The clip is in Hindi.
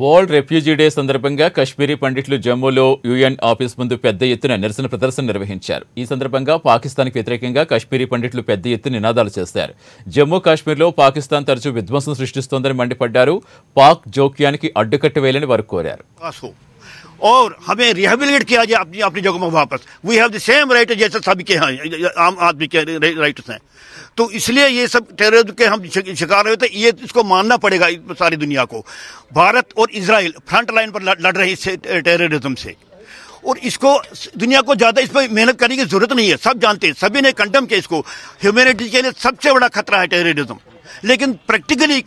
వరల్డ్ రెఫ్యూజీ డే సందర్భంగా కశ్మీరీ పండిట్లు జమ్మూలో యుఎన్ ఆఫీస్ ముందు పెద్ద ఎత్తున నిరసన ప్రదర్శన నిర్వహించారు ఈ సందర్భంగా పాకిస్తాన్కి వ్యతిరేకంగా కశ్మీరీ పండిట్లు పెద్ద ఎత్తున నినాదాలు చేశారు జమ్మూ కాశ్మీర్లో పాకిస్తాన్ తరచూ విధ్వంసం సృష్టిస్తోందని మండిపడ్డారు పాక్ జోక్యానికి అడ్డుకట్ట వేయాలని వారు కోరారు और हमें रिहेबिलिट किया जाए अपनी अपनी जगह में वापस we have the same right जैसे सभी के हैं आम आदमी के राइट्स हैं तो इसलिए ये सब टेररिज्म के हम शिकार हुए थे तो ये इसको मानना पड़ेगा सारी दुनिया को भारत और इसराइल फ्रंट लाइन पर लड़ रहे है टेररिज्म से और इसको दुनिया को ज़्यादा इस पर मेहनत करने की ज़रूरत नहीं है सब जानते हैं सभी ने कंडम किया इसको ह्यूमैनिटी के लिए सबसे बड़ा खतरा है टेररिज्म लेकिन प्रैक्टिकली